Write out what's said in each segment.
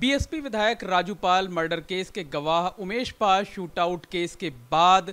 BSP विधायक Raju Pal murder case के गवाह उमेश पाल शूटआउट केस के बाद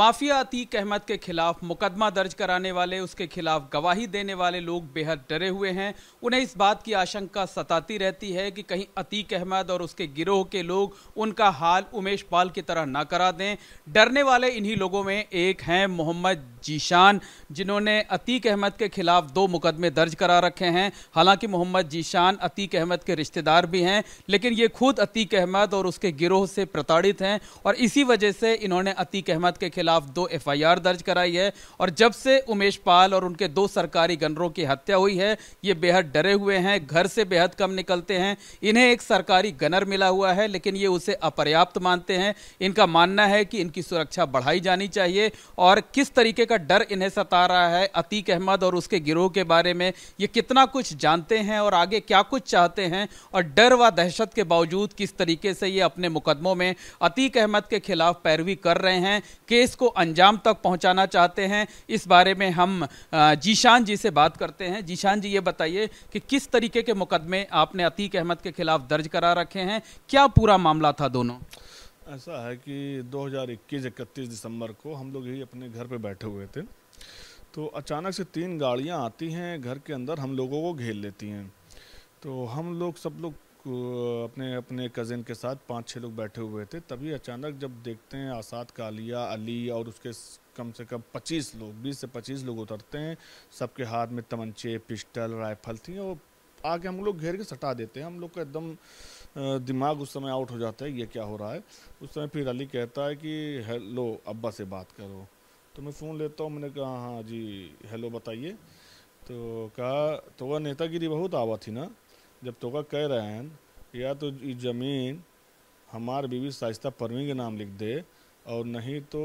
माफिया अतीक अहमद के खिलाफ मुकदमा दर्ज कराने वाले उसके खिलाफ गवाही देने वाले लोग बेहद डरे हुए हैं उन्हें इस बात की आशंका सताती रहती है कि कहीं अतीक अहमद और उसके गिरोह के लोग उनका हाल उमेश पाल की तरह ना करा दें डरने वाले इन्हीं लोगों में एक हैं मोहम्मद जीशान जिन्होंने अतीक अहमद के खिलाफ दो मुकदमे दर्ज करा रखे हैं हालांकि मोहम्मद जीशान अतीक अहमद के रिश्तेदार भी हैं लेकिन ये खुद अतीक अहमद और उसके गिरोह से प्रताड़ित हैं और इसी वजह से इन्होंने अतीक अहमद के खिलाफ खिलाफ दो एफआईआर दर्ज कराई है और जब से उमेश पाल और उनके दो सरकारी गनरों की हत्या हुई है ये बेहद डरे हुए हैं घर से बेहद कम निकलते हैं इन्हें एक सरकारी गनर मिला हुआ है लेकिन ये उसे अपर्याप्त मानते हैं इनका मानना है कि इनकी सुरक्षा बढ़ाई जानी चाहिए और किस तरीके का डर इन्हें सता रहा है अतीक अहमद और उसके गिरोह के बारे में ये कितना कुछ जानते हैं और आगे क्या कुछ चाहते हैं और डर व दहशत के बावजूद किस तरीके से ये अपने मुकदमों में अतीक अहमद के खिलाफ पैरवी कर रहे हैं केस रेस को अंजाम तक पहुंचाना चाहते हैं इस बारे में हम जीशान जी से बात करते हैं जीशान जी ये बताइए कि किस तरीके के मुकदमे आपने अतीक अहमद के खिलाफ दर्ज करा रखे हैं क्या पूरा मामला था दोनों ऐसा है कि 2021 हज़ार दिसंबर को हम लोग यही अपने घर पर बैठे हुए थे तो अचानक से तीन गाड़ियाँ आती हैं घर के अंदर हम लोगों को घेर लेती हैं तो हम लोग सब लोग अपने अपने कज़िन के साथ पांच छह लोग बैठे हुए थे तभी अचानक जब देखते हैं आसाद कालिया अली और उसके कम से कम पच्चीस लोग बीस से पच्चीस लोग उतरते हैं सबके हाथ में तमंचे पिस्टल राइफल थी और आके हम लोग घेर के सटा देते हैं हम लोग का एकदम दिमाग उस समय आउट हो जाता है ये क्या हो रहा है उस समय फिर अली कहता है कि हेलो अब्बा से बात करो तो मैं फ़ोन लेता हूँ मैंने कहा हाँ, हाँ जी हेलो बताइए तो कहा तो वह नेतागिरी बहुत आवा थी ना जब तो कह रहे हैं या तो ये ज़मीन हमार बीवी साइस्ता परवीन के नाम लिख दे और नहीं तो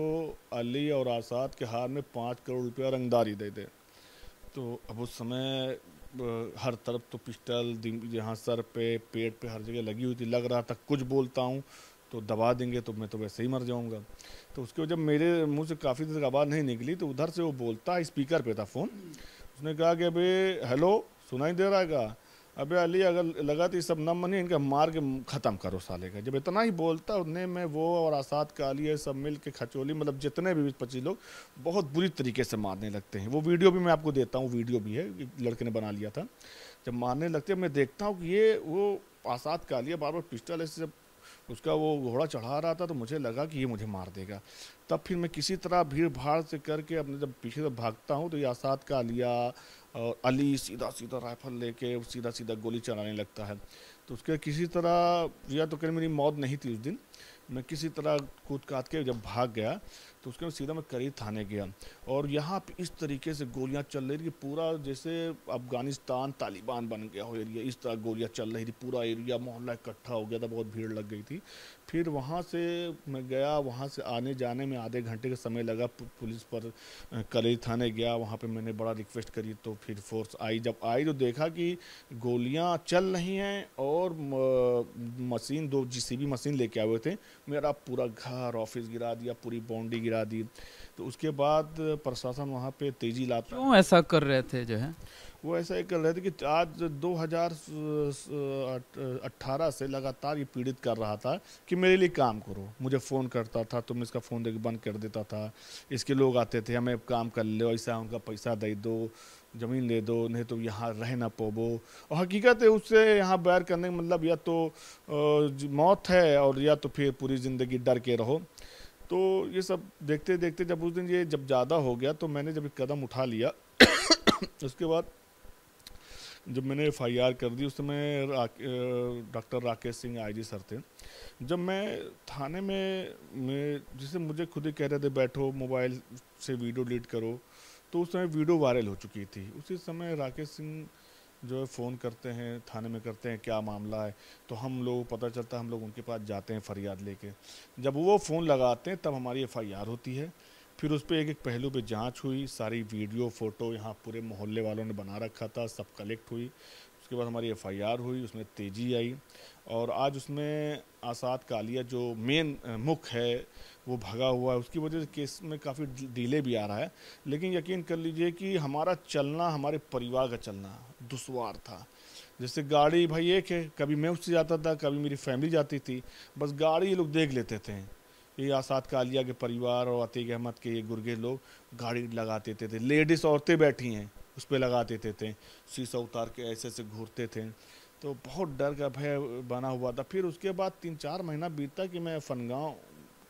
अली और आसाद के हार में पाँच करोड़ रुपया रंगदारी दे दे तो अब उस समय हर तरफ तो पिस्टल यहाँ सर पे पेट पे हर जगह लगी हुई थी लग रहा था कुछ बोलता हूँ तो दबा देंगे तो मैं तो वैसे ही मर जाऊँगा तो उसके जब मेरे मुँह से काफ़ी देर आवाज़ नहीं निकली तो उधर से वो बोलता स्पीकर पे था फ़ोन उसने कहा कि अभी हेलो सुनाई दे रहा है अबे अली अगर लगा तो सब न मनी इनका मार के ख़त्म करो साले का जब इतना ही बोलता उतने में वो और आसाद का अली सब मिल के खचोली मतलब जितने भी पच्चीस लोग बहुत बुरी तरीके से मारने लगते हैं वो वीडियो भी मैं आपको देता हूँ वीडियो भी है लड़के ने बना लिया था जब मारने लगते मैं देखता हूँ कि ये वो आसाद का अली बार बार पिस्टल ऐसे जब उसका वो घोड़ा चढ़ा रहा था तो मुझे लगा कि ये मुझे मार देगा तब फिर मैं किसी तरह भीड़ भाड़ से करके अपने जब पीछे से भागता हूँ तो यासाद का लिया और अली सीधा सीधा राइफल लेके सीधा सीधा गोली चलाने लगता है तो उसके किसी तरह या तो कहीं मेरी मौत नहीं थी उस दिन मैं किसी तरह कूद काट के जब भाग गया तो उसके सीधा मैं करीब थाने गया और यहाँ पे इस तरीके से गोलियाँ चल रही थी पूरा जैसे अफगानिस्तान तालिबान बन गया हो एरिया इस तरह गोलियाँ चल रही थी पूरा एरिया मोहल्ला इकट्ठा हो गया था बहुत भीड़ लग गई थी फिर वहाँ से मैं गया वहाँ से आने जाने में आधे घंटे का समय लगा पुलिस पर कले थाने गया वहाँ पर मैंने बड़ा रिक्वेस्ट करी तो फिर फोर्स आई जब आई तो देखा कि गोलियाँ चल रही हैं और मशीन दो भी मशीन लेके आए हुए थे मेरा पूरा घर ऑफिस गिरा दिया पूरी बाउंड्री गिरा गिरा दी तो उसके बाद प्रशासन वहाँ पे तेजी लाता क्यों ऐसा कर रहे थे जो है वो ऐसा ही कर रहे थे कि आज 2018 से लगातार ये पीड़ित कर रहा था कि मेरे लिए काम करो मुझे फ़ोन करता था तुम इसका फ़ोन दे बंद कर देता था इसके लोग आते थे हमें काम कर लो ऐसा उनका पैसा दे दो ज़मीन ले दो नहीं तो यहाँ रह ना पोबो और हकीकत है उससे यहाँ बैर करने का मतलब या तो मौत है और या तो फिर पूरी ज़िंदगी डर के रहो तो ये सब देखते देखते जब उस दिन ये जब ज़्यादा हो गया तो मैंने जब एक कदम उठा लिया उसके बाद जब मैंने एफ आई आर कर दी उस समय doctor Rakesh Singh I G sir थे जब मैं थाने में मैं जिसे मुझे खुद ही कह रहे थे बैठो मोबाइल से वीडियो डिलीट करो तो उस समय वीडियो वायरल हो चुकी थी उसी समय राकेश सिंह जो है फ़ोन करते हैं थाने में करते हैं क्या मामला है तो हम लोग पता चलता है हम लोग उनके पास जाते हैं फरियाद लेके जब वो फ़ोन लगाते हैं तब हमारी एफ़ होती है फिर उस पर एक एक पहलू पे जांच हुई सारी वीडियो फ़ोटो यहाँ पूरे मोहल्ले वालों ने बना रखा था सब कलेक्ट हुई उसके बाद हमारी एफ हुई उसमें तेज़ी आई और आज उसमें आसाद कालिया जो मेन मुख है वो भगा हुआ है उसकी वजह से केस में काफ़ी डीले भी आ रहा है लेकिन यकीन कर लीजिए कि हमारा चलना हमारे परिवार का चलना दुशवार था जैसे गाड़ी भाई एक है कभी मैं उससे जाता था कभी मेरी फैमिली जाती थी बस गाड़ी ये लोग देख लेते थे ये आसाद कालिया के परिवार और अतीक अहमद के ये गुर्गे लोग गाड़ी लगा देते थे लेडीज़ औरतें बैठी हैं उस पर लगा देते थे शीशा उतार के ऐसे ऐसे घूरते थे तो बहुत डर का भय बना हुआ था फिर उसके बाद तीन चार महीना बीतता कि मैं फनगांव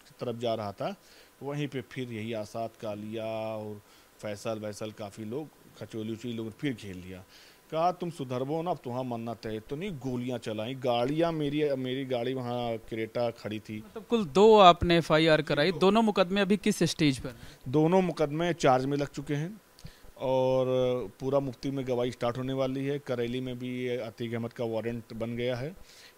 की तरफ जा रहा था वहीं पे फिर यही आसाद कालिया और फैसल वैसल काफ़ी लोग खचोली उचोली लोग फिर खेल लिया कहा तुम सुधरबो ना अब तुम्हारा मानना तय तो नहीं गोलियां चलाई गाड़ियां मेरी मेरी गाड़ी वहाँ क्रेटा खड़ी थी मतलब कुल दो आपने एफ आई आर कराई दोनों मुकदमे अभी किस स्टेज पर दोनों मुकदमे चार्ज में लग चुके हैं और पूरा मुफ्ती में गवाही स्टार्ट होने वाली है करेली में भी अतीक अहमद का वारंट बन गया है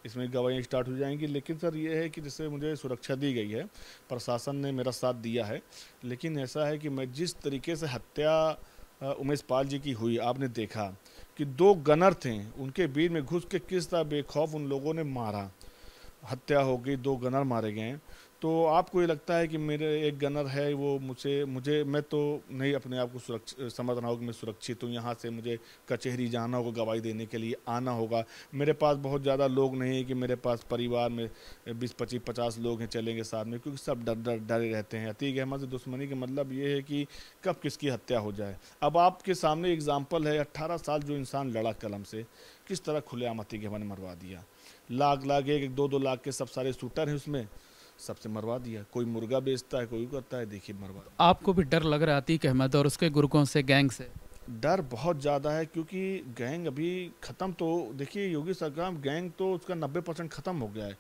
इसमें गवाहियाँ स्टार्ट हो जाएंगी लेकिन सर ये है कि जिससे मुझे सुरक्षा दी गई है प्रशासन ने मेरा साथ दिया है लेकिन ऐसा है कि मैं जिस तरीके से हत्या उमेश पाल जी की हुई आपने देखा कि दो गनर थे उनके बीच में घुस के किस तरह बेखौफ उन लोगों ने मारा हत्या हो गई दो गनर मारे गए तो आपको ये लगता है कि मेरे एक गनर है वो मुझे मुझे मैं तो नहीं अपने आप को सुरक्षित समझ रहा हूँ कि मैं सुरक्षित हूँ यहाँ से मुझे कचहरी जाना होगा गवाही देने के लिए आना होगा मेरे पास बहुत ज़्यादा लोग नहीं है कि मेरे पास परिवार में बीस पच्चीस पचास लोग हैं चलेंगे साथ में क्योंकि सब डर डर डरे रहते हैं अतीक अहमद दुश्मनी का मतलब ये है कि कब किसकी हत्या हो जाए अब आपके सामने एग्ज़ाम्पल है अट्ठारह साल जो इंसान लड़ा कलम से किस तरह खुलेआम अतीक अहमद ने मरवा दिया लाख लाख एक दो दो लाख के सब सारे शूटर हैं उसमें सबसे मरवा दिया कोई मुर्गा बेचता है कोई करता है देखिए मरवा आपको भी डर लग रहा थी अहमद और उसके गुरुकों से गैंग से डर बहुत ज़्यादा है क्योंकि गैंग अभी ख़त्म तो देखिए योगी सरकार गैंग तो उसका 90 परसेंट ख़त्म हो गया है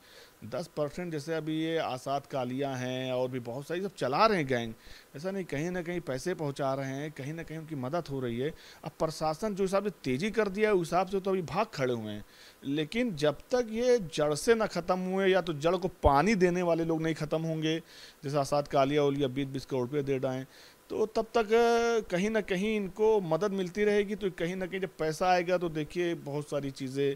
दस परसेंट जैसे अभी ये आसाद कालियाँ हैं और भी बहुत सारी सब चला रहे हैं गैंग ऐसा नहीं कहीं ना कहीं पैसे पहुंचा रहे हैं कहीं ना कहीं उनकी मदद हो रही है अब प्रशासन जो हिसाब से तेज़ी कर दिया है उस हिसाब से तो अभी भाग खड़े हुए हैं लेकिन जब तक ये जड़ से ना ख़त्म हुए या तो जड़ को पानी देने वाले लोग नहीं ख़त्म होंगे जैसे आसाद कालिया और या बीस बीस करोड़ रुपये दे डाएँ तो तब तक कहीं ना कहीं इनको मदद मिलती रहेगी तो कहीं ना कहीं जब पैसा आएगा तो देखिए बहुत सारी चीज़ें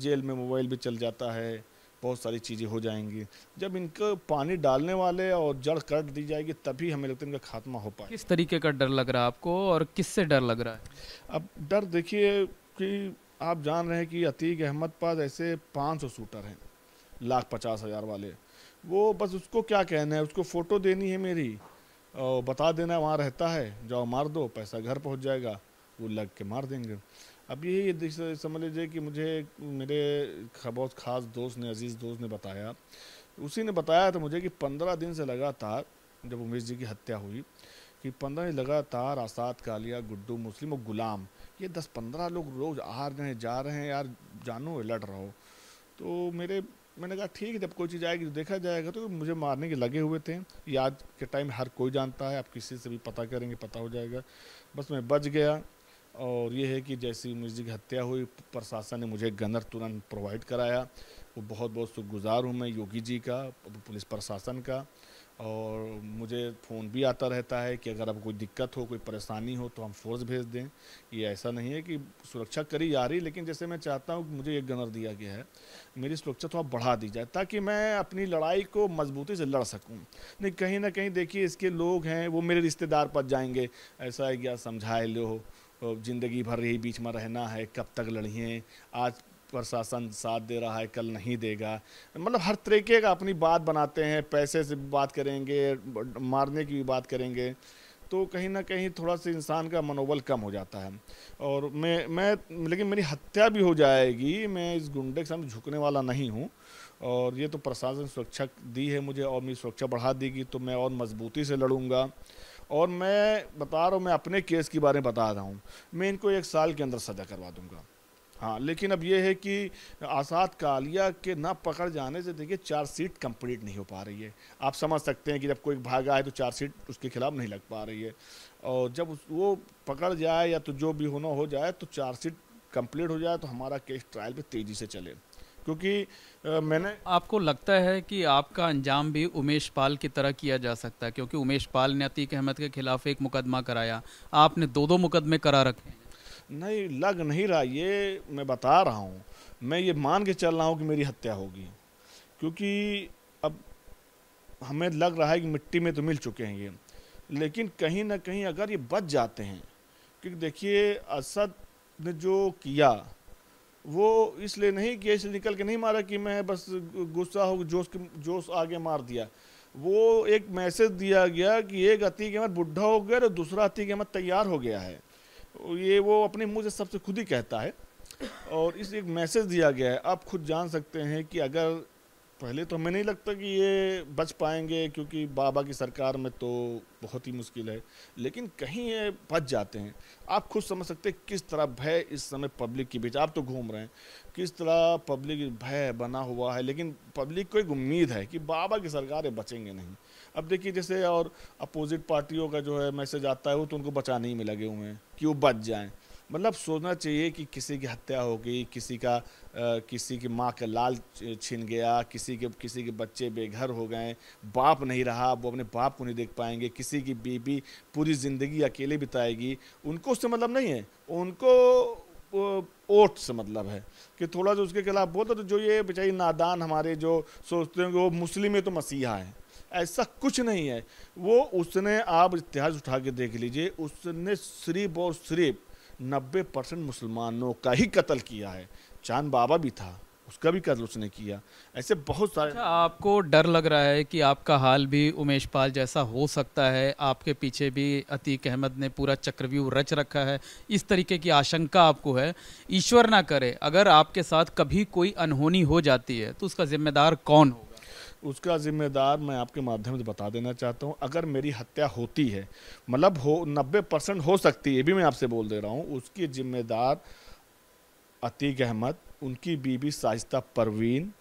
जेल में मोबाइल भी चल जाता है बहुत सारी चीज़ें हो जाएंगी जब इनको पानी डालने वाले और जड़ कट दी जाएगी तभी हमें लगता है इनका खात्मा हो पाए किस तरीके का डर लग रहा है आपको और किससे डर लग रहा है अब डर देखिए कि आप जान रहे हैं कि अतीक अहमद पास ऐसे पाँच सौ शूटर हैं लाख पचास हज़ार वाले वो बस उसको क्या कहना है उसको फ़ोटो देनी है मेरी और बता देना वहाँ रहता है जाओ मार दो पैसा घर पहुँच जाएगा वो लग के मार देंगे अब यही समझ लीजिए कि मुझे मेरे बहुत ख़ास दोस्त ने अजीज़ दोस्त ने बताया उसी ने बताया था मुझे कि पंद्रह दिन से लगातार जब उमेश जी की हत्या हुई कि पंद्रह दिन लगातार आसाद कालिया गुड्डू मुस्लिम और गुलाम ये दस पंद्रह लोग रोज़ आ रहे हैं जा रहे हैं यार जानो लड़ रहो तो मेरे मैंने कहा ठीक है जब कोई चीज़ आएगी तो देखा जाएगा तो मुझे मारने के लगे हुए थे याद आज के टाइम हर कोई जानता है आप किसी से भी पता करेंगे पता हो जाएगा बस मैं बच गया और ये है कि जैसी मुझे हत्या हुई प्रशासन ने मुझे गनर तुरंत प्रोवाइड कराया वो बहुत बहुत शुक्रगुजार हूँ मैं योगी जी का पुलिस प्रशासन का और मुझे फ़ोन भी आता रहता है कि अगर अब कोई दिक्कत हो कोई परेशानी हो तो हम फोर्स भेज दें ये ऐसा नहीं है कि सुरक्षा करी जा रही लेकिन जैसे मैं चाहता हूँ मुझे एक गनर दिया गया है मेरी सुरक्षा थोड़ा बढ़ा दी जाए ताकि मैं अपनी लड़ाई को मजबूती से लड़ सकूँ नहीं कहीं ना कहीं देखिए इसके लोग हैं वो मेरे रिश्तेदार पर जाएंगे ऐसा है क्या समझाए लो ज़िंदगी भर यही बीच में रहना है कब तक लड़िए आज प्रशासन साथ दे रहा है कल नहीं देगा मतलब हर तरीके का अपनी बात बनाते हैं पैसे से भी बात करेंगे मारने की भी बात करेंगे तो कहीं ना कहीं थोड़ा सा इंसान का मनोबल कम हो जाता है और मैं मैं लेकिन मेरी हत्या भी हो जाएगी मैं इस गुंडे के सामने झुकने वाला नहीं हूँ और ये तो प्रशासन सुरक्षा दी है मुझे और मेरी सुरक्षा बढ़ा देगी तो मैं और मजबूती से लड़ूंगा और मैं बता रहा हूँ मैं अपने केस के बारे में बता रहा हूँ मैं इनको एक साल के अंदर सजा करवा दूँगा हाँ लेकिन अब यह है कि आसाद कालिया के ना पकड़ जाने से देखिए सीट कंप्लीट नहीं हो पा रही है आप समझ सकते हैं कि जब कोई भागा है तो सीट उसके खिलाफ नहीं लग पा रही है और जब उस वो पकड़ जाए या तो जो भी होना हो जाए तो सीट कंप्लीट हो जाए तो हमारा केस ट्रायल पे तेज़ी से चले क्योंकि आ, मैंने आपको लगता है कि आपका अंजाम भी उमेश पाल की तरह किया जा सकता है क्योंकि उमेश पाल ने अतीक अहमद के खिलाफ एक मुकदमा कराया आपने दो दो मुकदमे करा रखे नहीं लग नहीं रहा ये मैं बता रहा हूँ मैं ये मान के चल रहा हूँ कि मेरी हत्या होगी क्योंकि अब हमें लग रहा है कि मिट्टी में तो मिल चुके हैं ये लेकिन कहीं ना कहीं अगर ये बच जाते हैं क्योंकि देखिए असद ने जो किया वो इसलिए नहीं कि इसलिए निकल के नहीं मारा कि मैं बस गुस्सा हो जोश जोश आगे मार दिया वो एक मैसेज दिया गया कि एक अति के मत बुढ़ा हो गया और दूसरा अति के मत तैयार हो गया है ये वो अपने मुँह से सबसे खुद ही कहता है और इस एक मैसेज दिया गया है आप खुद जान सकते हैं कि अगर पहले तो हमें नहीं लगता कि ये बच पाएंगे क्योंकि बाबा की सरकार में तो बहुत ही मुश्किल है लेकिन कहीं ये बच जाते हैं आप खुद समझ सकते हैं किस तरह भय इस समय पब्लिक के बीच आप तो घूम रहे हैं किस तरह पब्लिक भय बना हुआ है लेकिन पब्लिक को एक उम्मीद है कि बाबा की सरकार ये बचेंगे नहीं अब देखिए जैसे और अपोजिट पार्टियों का जो है मैसेज आता है वो तो उनको बचाने ही में लगे हुए हैं कि वो बच जाएँ मतलब सोचना चाहिए कि किसी की हत्या हो गई किसी का आ, किसी की माँ का लाल छिन गया किसी के किसी के बच्चे बेघर हो गए बाप नहीं रहा वो अपने बाप को नहीं देख पाएंगे किसी की बीबी पूरी ज़िंदगी अकेले बिताएगी उनको उससे मतलब नहीं है उनको ओट से मतलब है कि थोड़ा सा उसके खिलाफ बोलते तो जो ये बेचारी नादान हमारे जो सोचते हैं कि वो मुस्लिम है तो मसीहा है ऐसा कुछ नहीं है वो उसने आप इतिहास उठा के देख लीजिए उसने सिर्फ और सिर्फ नब्बे परसेंट मुसलमानों का ही कत्ल किया है चांद बाबा भी था उसका भी कत्ल उसने किया ऐसे बहुत सारे अच्छा, आपको डर लग रहा है कि आपका हाल भी उमेश पाल जैसा हो सकता है आपके पीछे भी अतीक अहमद ने पूरा चक्रव्यूह रच रखा है इस तरीके की आशंका आपको है ईश्वर ना करे अगर आपके साथ कभी कोई अनहोनी हो जाती है तो उसका जिम्मेदार कौन हो उसका ज़िम्मेदार मैं आपके माध्यम से बता देना चाहता हूँ अगर मेरी हत्या होती है मतलब हो नब्बे परसेंट हो सकती है ये भी मैं आपसे बोल दे रहा हूँ उसकी ज़िम्मेदार अतीक अहमद उनकी बीबी साजिदा परवीन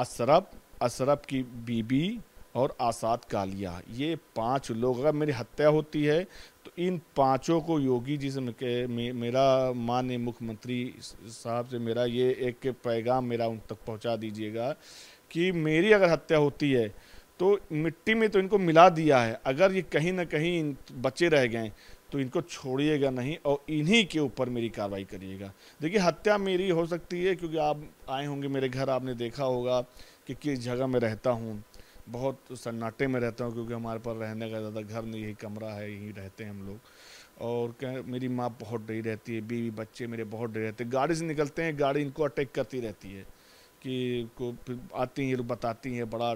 अशरफ अशरफ की बीबी और आसाद कालिया ये पांच लोग अगर मेरी हत्या होती है तो इन पांचों को योगी जी से मे, मेरा माननीय मुख्यमंत्री साहब से मेरा ये एक पैगाम मेरा उन तक पहुंचा दीजिएगा कि मेरी अगर हत्या होती है तो मिट्टी में तो इनको मिला दिया है अगर ये कहीं ना कहीं बचे रह गए तो इनको छोड़िएगा नहीं और इन्हीं के ऊपर मेरी कार्रवाई करिएगा देखिए हत्या मेरी हो सकती है क्योंकि आप आए होंगे मेरे घर आपने देखा होगा कि किस जगह में रहता हूँ बहुत सन्नाटे में रहता हूँ क्योंकि हमारे पास रहने का ज़्यादा घर नहीं यही कमरा है यहीं रहते हैं हम लोग और क्या मेरी माँ बहुत डरी रहती है बीवी बच्चे मेरे बहुत डरे रहते हैं गाड़ी से निकलते हैं गाड़ी इनको अटैक करती रहती है कि को आती हैं लोग बताती हैं बड़ा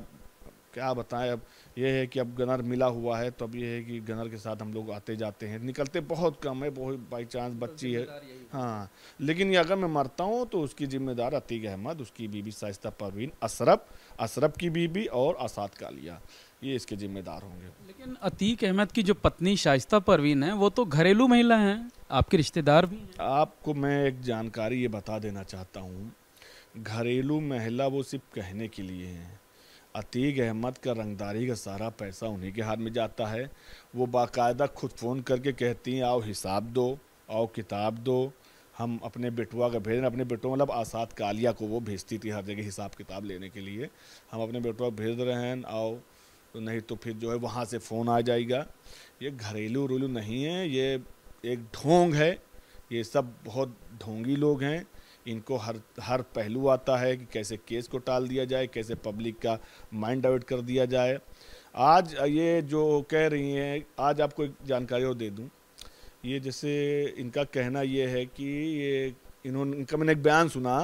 क्या बताएं अब यह है कि अब गनर मिला हुआ है तो अब यह है कि गनर के साथ हम लोग आते जाते हैं निकलते बहुत कम है बहुत बाई चांस बच्ची है हाँ लेकिन ये अगर मैं मरता हूँ तो उसकी जिम्मेदार अतीक अहमद उसकी बीबी शाइस्ता परवीन अशरफ अशरफ की बीबी और असाद कालिया ये इसके जिम्मेदार होंगे लेकिन अतीक अहमद की जो पत्नी शाइस्ता परवीन है वो तो घरेलू महिला हैं आपके रिश्तेदार भी आपको मैं एक जानकारी ये बता देना चाहता हूँ घरेलू महिला वो सिर्फ कहने के लिए हैं अतीक अहमद का रंगदारी का सारा पैसा उन्हीं के हाथ में जाता है वो बाकायदा खुद फ़ोन करके कहती हैं आओ हिसाब दो आओ किताब दो हम अपने बेटुआ का भेज अपने बेटों मतलब आसाद कालिया को वो भेजती थी हर जगह हिसाब किताब लेने के लिए हम अपने बेटुआ भेज रहे हैं आओ तो नहीं तो फिर जो है वहाँ से फ़ोन आ जाएगा ये घरेलू उरेलू नहीं है ये एक ढोंग है ये सब बहुत ढोंगी लोग हैं इनको हर हर पहलू आता है कि कैसे केस को टाल दिया जाए कैसे पब्लिक का माइंड डाइवर्ट कर दिया जाए आज ये जो कह रही हैं आज आपको एक जानकारी और दे दूं ये जैसे इनका कहना ये है कि ये इन्होंने इनका मैंने एक बयान सुना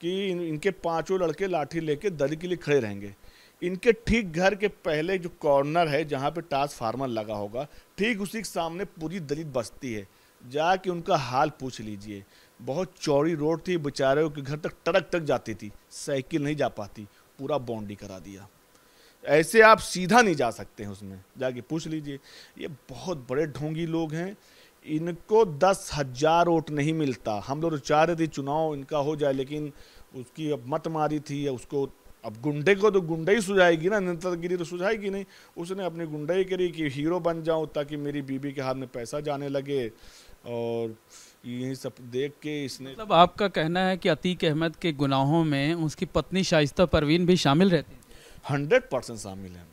कि इन, इनके पांचों लड़के लाठी लेके दरी के लिए खड़े रहेंगे इनके ठीक घर के पहले जो कॉर्नर है जहाँ पे ट्रांसफार्मर लगा होगा ठीक उसी के सामने पूरी दलित बस्ती है जाके उनका हाल पूछ लीजिए बहुत चौड़ी रोड थी बेचारे के घर तक टड़क तक जाती थी साइकिल नहीं जा पाती पूरा बाउंड्री करा दिया ऐसे आप सीधा नहीं जा सकते हैं उसमें जाके पूछ लीजिए ये बहुत बड़े ढोंगी लोग हैं इनको दस हजार वोट नहीं मिलता हम लोग तो चाह रहे थे चुनाव इनका हो जाए लेकिन उसकी अब मत मारी थी उसको अब गुंडे को तो गुंडे ही सुझाएगी ना निरंतरगिरी तो सुझाएगी नहीं उसने अपनी गुंडाई करी कि हीरो बन जाऊँ ताकि मेरी बीबी के हाथ में पैसा जाने लगे और ये सब देख के इसने मतलब आपका कहना है कि अतीक अहमद के गुनाहों में उसकी पत्नी शाइस्ता परवीन भी शामिल रहती है हंड्रेड परसेंट शामिल हैं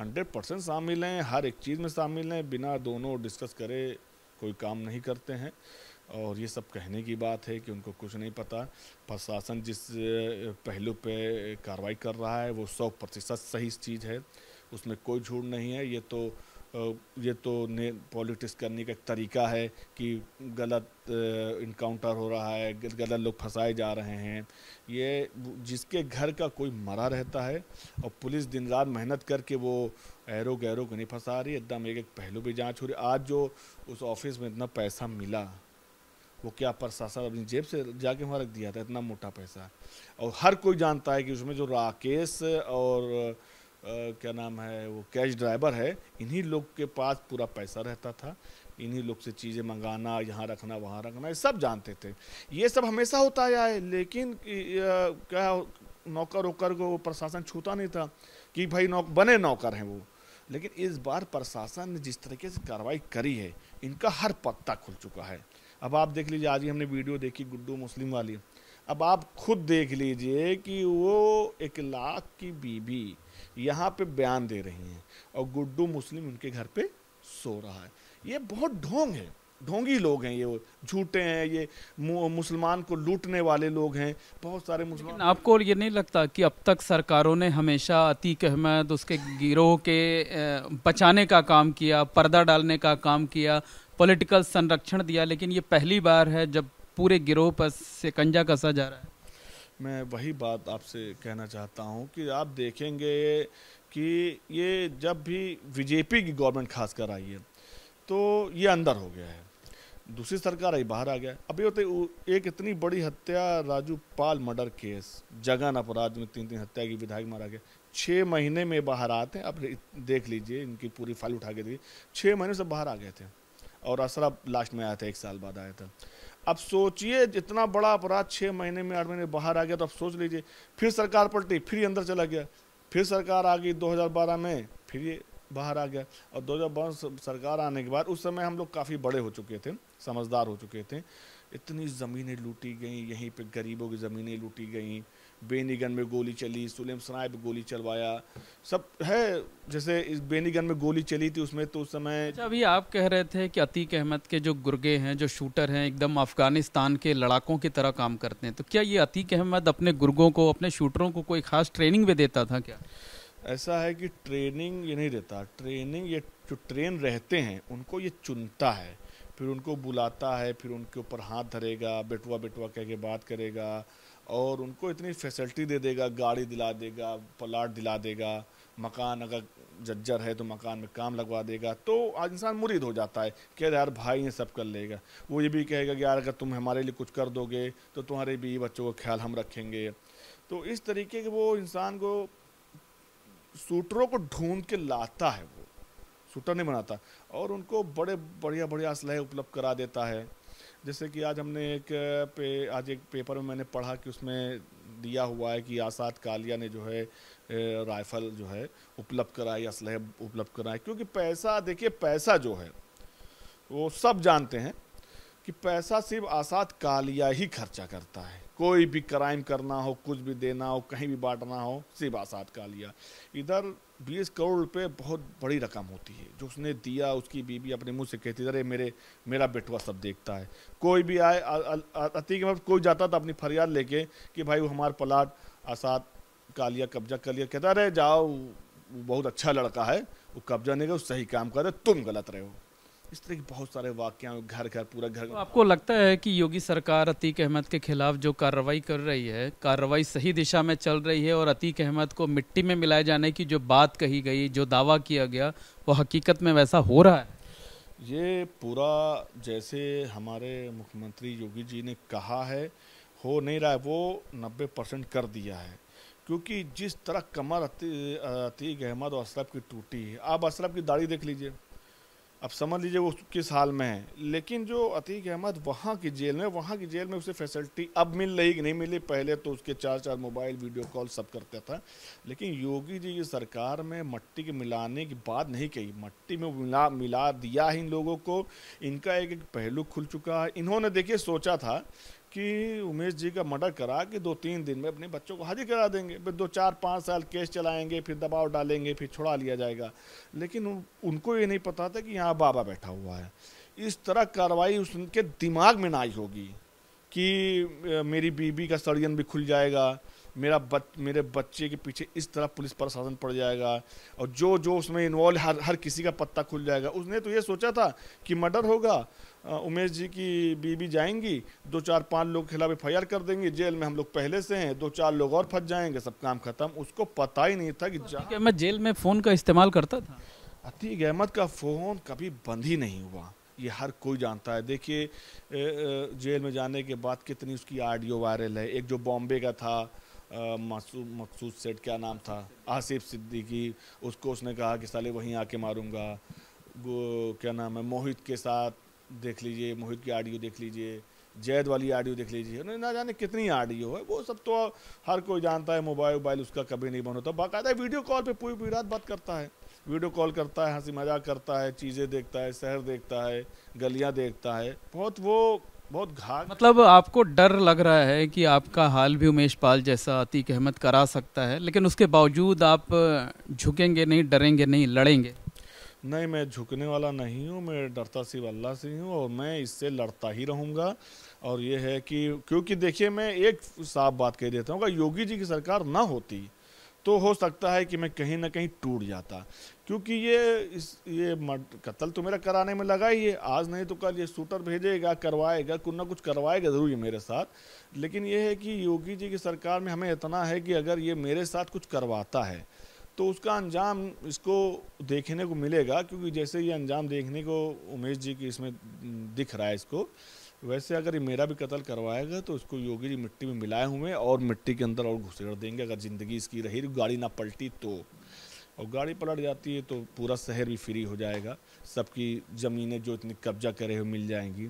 हंड्रेड परसेंट शामिल हैं हर एक चीज़ में शामिल हैं बिना दोनों डिस्कस करे कोई काम नहीं करते हैं और ये सब कहने की बात है कि उनको कुछ नहीं पता प्रशासन जिस पहलू पे कार्रवाई कर रहा है वो सौ प्रतिशत सही चीज़ है उसमें कोई झूठ नहीं है ये तो ये तो ने पॉलिटिक्स करने का एक तरीका है कि गलत इनकाउंटर हो रहा है गलत लोग फंसाए जा रहे हैं ये जिसके घर का कोई मरा रहता है और पुलिस दिन रात मेहनत करके वो एरो गैरो को नहीं फंसा रही एकदम एक एक पहलू भी जांच हो रही आज जो उस ऑफिस में इतना पैसा मिला वो क्या प्रशासन अपनी जेब से जाके वहाँ रख दिया था इतना मोटा पैसा और हर कोई जानता है कि उसमें जो राकेश और क्या नाम है वो कैश ड्राइवर है इन्हीं लोग के पास पूरा पैसा रहता था इन्हीं लोग से चीज़ें मंगाना यहाँ रखना वहाँ रखना ये सब जानते थे ये सब हमेशा होता आया है लेकिन क्या नौकर वोकर को प्रशासन छूता नहीं था कि भाई नौ बने नौकर हैं वो लेकिन इस बार प्रशासन ने जिस तरीके से कार्रवाई करी है इनका हर पत्ता खुल चुका है अब आप देख लीजिए आज ही हमने वीडियो देखी गुड्डू मुस्लिम वाली अब आप खुद देख लीजिए कि वो एक लाख की बीबी यहाँ पे बयान दे रही हैं और गुड्डू मुस्लिम उनके घर पे सो रहा है ये बहुत ढोंग है ढोंगी लोग हैं ये झूठे हैं ये मुसलमान को लूटने वाले लोग हैं बहुत सारे मुसलमान आपको ये नहीं लगता कि अब तक सरकारों ने हमेशा अतीक अहमद उसके गिरोह के बचाने का काम किया पर्दा डालने का काम किया पॉलिटिकल संरक्षण दिया लेकिन ये पहली बार है जब पूरे गिरोह पर से कंजा कसा जा रहा है मैं वही बात आपसे कहना चाहता हूं कि आप देखेंगे कि ये जब भी बीजेपी की गवर्नमेंट खास कर आई है तो ये अंदर हो गया है दूसरी सरकार आई बाहर आ गया अभी होते एक इतनी बड़ी हत्या राजू पाल मर्डर केस जगन अपराध में तीन तीन हत्या की विधायक मारा गया छः महीने में बाहर आते हैं आप देख लीजिए इनकी पूरी फाइल उठा के देखिए छः महीने से बाहर आ गए थे और असरा लास्ट में आया था एक साल बाद आया था अब सोचिए इतना बड़ा अपराध छः महीने में आठ महीने बाहर आ गया तो आप सोच लीजिए फिर सरकार पलटी फिर अंदर चला गया फिर सरकार आ गई 2012 में फिर ये बाहर आ गया और 2012 सरकार आने के बाद उस समय हम लोग काफ़ी बड़े हो चुके थे समझदार हो चुके थे इतनी ज़मीनें लूटी गई यहीं पे गरीबों की ज़मीनें लूटी गई बेनीगन में गोली चली सुलेम सनाए पे गोली चलवाया सब है जैसे इस बेनीगन में गोली चली थी उसमें तो उस समय अच्छा, अभी आप कह रहे थे कि अतीक अहमद के जो गुर्गे हैं जो शूटर हैं एकदम अफगानिस्तान के लड़ाकों की तरह काम करते हैं तो क्या ये अतीक अहमद अपने गुर्गों को अपने शूटरों को कोई खास ट्रेनिंग भी देता था क्या ऐसा है कि ट्रेनिंग ये नहीं देता ट्रेनिंग ये जो ट्रेन रहते हैं उनको ये चुनता है फिर उनको बुलाता है फिर उनके ऊपर हाथ धरेगा बेटुआ बेटुआ कह के बात करेगा और उनको इतनी फैसिलिटी दे देगा गाड़ी दिला देगा प्लाट दिला देगा मकान अगर जज्जर है तो मकान में काम लगवा देगा तो आज इंसान मुरीद हो जाता है कि यार भाई ये सब कर लेगा वो ये भी कहेगा कि यार अगर तुम हमारे लिए कुछ कर दोगे तो तुम्हारे भी बच्चों का ख्याल हम रखेंगे तो इस तरीके के वो इंसान को सूटरों को ढूंढ के लाता है वो सूटर नहीं बनाता और उनको बड़े बढ़िया बढ़िया असलहे उपलब्ध करा देता है जैसे कि आज हमने एक पे आज एक पेपर में मैंने पढ़ा कि उसमें दिया हुआ है कि आसाद कालिया ने जो है राइफ़ल जो है उपलब्ध कराई असलह उपलब्ध कराए क्योंकि पैसा देखिए पैसा जो है वो सब जानते हैं कि पैसा सिर्फ आसाद कालिया ही खर्चा करता है कोई भी क्राइम करना हो कुछ भी देना हो कहीं भी बांटना हो सिर्फ आसाद कालिया इधर बीस करोड़ रुपए बहुत बड़ी रकम होती है जो उसने दिया उसकी बीबी अपने मुंह से कहती अरे मेरे मेरा बेटवा सब देखता है कोई भी आए अति के मतलब कोई जाता था तो अपनी फरियाद लेके कि भाई वो हमारा प्लाट आसाद का लिया कब्जा कर लिया कहता अरे जाओ वो बहुत अच्छा लड़का है वो कब्जा नहीं कर सही काम कर रहे तुम गलत रहे हो इस तरह के बहुत सारे वाक्य घर घर पूरा घर तो आपको लगता है कि योगी सरकार अतीक अहमद के खिलाफ जो कार्रवाई कर रही है कार्रवाई सही दिशा में चल रही है और अतीक अहमद को मिट्टी में मिलाए जाने की जो बात कही गई जो दावा किया गया वो हकीकत में वैसा हो रहा है ये पूरा जैसे हमारे मुख्यमंत्री योगी जी ने कहा है हो नहीं रहा है वो नब्बे परसेंट कर दिया है क्योंकि जिस तरह कमर अतीक अहमद और असरफ की टूटी है आप असरफ की दाढ़ी देख लीजिए अब समझ लीजिए वो किस हाल में है लेकिन जो अतीक अहमद वहाँ की जेल में वहाँ की जेल में उसे फैसिलिटी अब मिल रही कि नहीं मिली पहले तो उसके चार चार मोबाइल वीडियो कॉल सब करता था लेकिन योगी जी की सरकार में मट्टी के मिलाने की बात नहीं कही मट्टी में मिला मिला दिया इन लोगों को इनका एक एक पहलू खुल चुका है इन्होंने देखिए सोचा था कि उमेश जी का मर्डर करा के दो तीन दिन में अपने बच्चों को हाजिर करा देंगे फिर दो चार पाँच साल केस चलाएंगे फिर दबाव डालेंगे फिर छुड़ा लिया जाएगा लेकिन उन, उनको ये नहीं पता था कि यहाँ बाबा बैठा हुआ है इस तरह कार्रवाई उसके दिमाग में ना आई होगी कि मेरी बीबी का सड़यन भी खुल जाएगा मेरा बच, मेरे बच्चे के पीछे इस तरह पुलिस प्रशासन पड़ जाएगा और जो जो उसमें इन्वॉल्व हर हर किसी का पत्ता खुल जाएगा उसने तो ये सोचा था कि मर्डर होगा उमेश जी की बीबी जाएंगी दो चार पांच लोग खिलाफ एफ कर देंगे जेल में हम लोग पहले से हैं दो चार लोग और फंस जाएंगे सब काम खत्म उसको पता ही नहीं था कि जा... मैं जेल में फ़ोन का इस्तेमाल करता था अतीक अहमद का फ़ोन कभी बंद ही नहीं हुआ ये हर कोई जानता है देखिए जेल में जाने के बाद कितनी उसकी ऑडियो वायरल है एक जो बॉम्बे का था मखसूस सेठ क्या नाम था आसिफ सिद्दीकी उसको उसने कहा कि साले वहीं आके मारूंगा क्या नाम है मोहित के साथ देख लीजिए मोहित की आडियो देख लीजिए जैद वाली आडियो देख लीजिए उन्होंने ना जाने कितनी आडियो है वो सब तो हर कोई जानता है मोबाइल वोबाइल उसका कभी नहीं बन होता तो बाकायदा वीडियो कॉल पर पूरी पूरी रात बात करता है वीडियो कॉल करता है हंसी मजाक करता है चीज़ें देखता है शहर देखता है गलियाँ देखता है बहुत वो बहुत घात मतलब आपको डर लग रहा है कि आपका हाल भी उमेश पाल जैसा अतीक अहमद करा सकता है लेकिन उसके बावजूद आप झुकेंगे नहीं डरेंगे नहीं लड़ेंगे नहीं मैं झुकने वाला नहीं हूँ मैं डरता सिर्फ अल्लाह से हूँ और मैं इससे लड़ता ही रहूँगा और ये है कि क्योंकि देखिए मैं एक साफ बात कह देता हूँ अगर योगी जी की सरकार ना होती तो हो सकता है कि मैं कहीं ना कहीं टूट जाता क्योंकि ये इस ये कत्ल तो मेरा कराने में लगा ही है आज नहीं तो कल ये सूटर भेजेगा करवाएगा कुछ ना कुछ करवाएगा ज़रूर ये मेरे साथ लेकिन ये है कि योगी जी की सरकार में हमें इतना है कि अगर ये मेरे साथ कुछ करवाता है तो उसका अंजाम इसको देखने को मिलेगा क्योंकि जैसे ये अंजाम देखने को उमेश जी की इसमें दिख रहा है इसको वैसे अगर ये मेरा भी कत्ल करवाएगा तो इसको योगी जी मिट्टी में मिलाए हुए और मिट्टी के अंदर और घुसेड़ देंगे अगर ज़िंदगी इसकी रही तो गाड़ी ना पलटी तो और गाड़ी पलट जाती है तो पूरा शहर भी फ्री हो जाएगा सबकी ज़मीनें जो इतनी कब्जा करे हुए मिल जाएंगी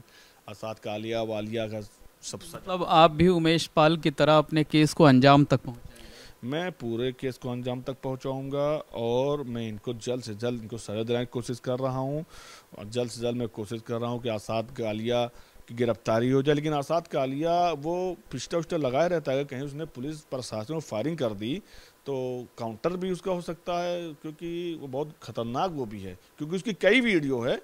असाद कालिया वालिया का सब मतलब आप भी उमेश पाल की तरह अपने केस को अंजाम तक पहुँच मैं पूरे केस को अंजाम तक पहुंचाऊंगा और मैं इनको जल्द से जल्द इनको सजा दिलाने की कोशिश कर रहा हूं और जल्द से जल्द मैं कोशिश कर रहा हूं कि आसाद गालिया कि गिरफ्तारी हो जाए लेकिन आसाद कालिया वो पिछटा उछटा लगाए रहता है कहीं उसने पुलिस प्रशासन को फायरिंग कर दी तो काउंटर भी उसका हो सकता है क्योंकि वो बहुत खतरनाक वो भी है क्योंकि उसकी कई वीडियो है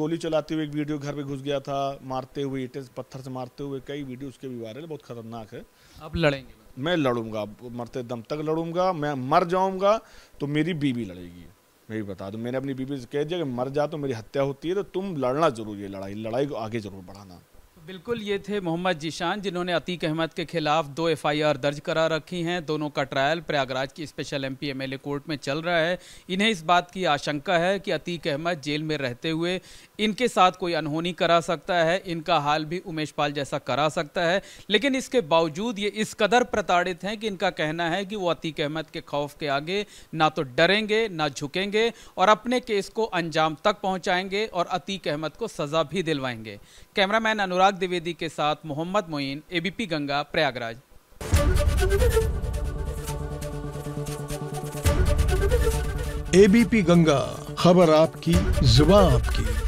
गोली चलाते हुए एक वीडियो घर पे घुस गया था मारते हुए ईटे पत्थर से मारते हुए कई वीडियो उसके भी वायरल बहुत खतरनाक है आप लड़ेंगे मैं लड़ूंगा मरते दम तक लड़ूंगा मैं मर जाऊंगा तो मेरी बीवी लड़ेगी मैं भी बता दूं मैंने अपनी बीबी से कह दिया कि मर जा तो मेरी हत्या होती है तो तुम लड़ना जरूरी है लड़ाई लड़ाई को आगे ज़रूर बढ़ाना बिल्कुल ये थे मोहम्मद जीशान जिन्होंने अतीक अहमद के खिलाफ दो एफआईआर दर्ज करा रखी हैं दोनों का ट्रायल प्रयागराज की स्पेशल एमपी एमएलए कोर्ट में चल रहा है इन्हें इस बात की आशंका है कि अतीक अहमद जेल में रहते हुए इनके साथ कोई अनहोनी करा सकता है इनका हाल भी उमेश पाल जैसा करा सकता है लेकिन इसके बावजूद ये इस कदर प्रताड़ित हैं कि इनका कहना है कि वो अतीक अहमद के खौफ के आगे ना तो डरेंगे ना झुकेंगे और अपने केस को अंजाम तक पहुंचाएंगे और अतीक अहमद को सजा भी दिलवाएंगे कैमरामैन अनुराग द्विवेदी के साथ मोहम्मद मोइन एबीपी गंगा प्रयागराज एबीपी गंगा खबर आपकी जुबा आपकी